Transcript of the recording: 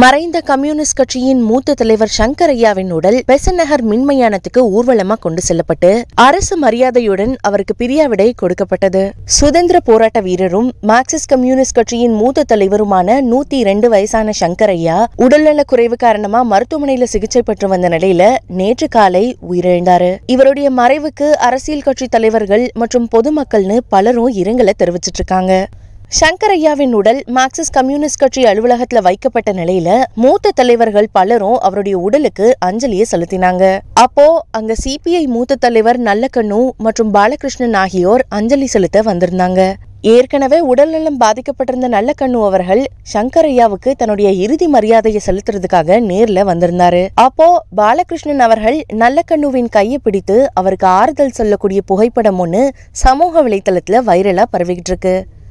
மறைந்த கம்யூனிஸ்ட் கட்சியின் மூத்த தலைவர் சங்கரையாவின் ஐயாவின் உடல் பெசநகர் மின்மயானத்துக்கு ஊர்வலமா கொண்டு செல்லப்பட்டு அரசு மரியாதையுடன் அவருக்கு பிரியாவிடை கொடுக்கப்பட்டது சுதந்திர போராட்ட வீரரும் மார்க்சிஸ்ட் கம்யூனிஸ்ட் கட்சியின் மூத்த தலைவருமான நூத்தி இரண்டு வயசான சங்கரையா உடல்நலக் குறைவு காரணமா மருத்துவமனையில சிகிச்சை பெற்று வந்த நிலையில நேற்று காலை உயிரிழந்தாரு இவருடைய மறைவுக்கு அரசியல் கட்சி தலைவர்கள் மற்றும் பொதுமக்கள்னு பலரும் இரங்கலை தெரிவிச்சிட்டு இருக்காங்க சங்கரையாவின் உடல் மார்க்சிஸ்ட் கம்யூனிஸ்ட் கட்சி அலுவலகத்துல வைக்கப்பட்ட நிலையில மூத்த தலைவர்கள் பலரும் அவருடைய உடலுக்கு அஞ்சலியை செலுத்தினாங்க அப்போ அங்க சிபிஐ மூத்த தலைவர் நல்லக்கண்ணு மற்றும் பாலகிருஷ்ணன் ஆகியோர் அஞ்சலி செலுத்த வந்திருந்தாங்க ஏற்கனவே உடல்நலம் பாதிக்கப்பட்டிருந்த நல்லக்கண்ணு அவர்கள் சங்கரையாவுக்கு தன்னுடைய இறுதி மரியாதையை செலுத்துறதுக்காக நேர்ல வந்திருந்தாரு அப்போ பாலகிருஷ்ணன் அவர்கள் நல்லக்கண்ணுவின் கையை பிடித்து அவருக்கு ஆறுதல் சொல்லக்கூடிய புகைப்படம் ஒன்னு சமூக வலைத்தளத்துல வைரலா பரவிக்கிட்டு இருக்கு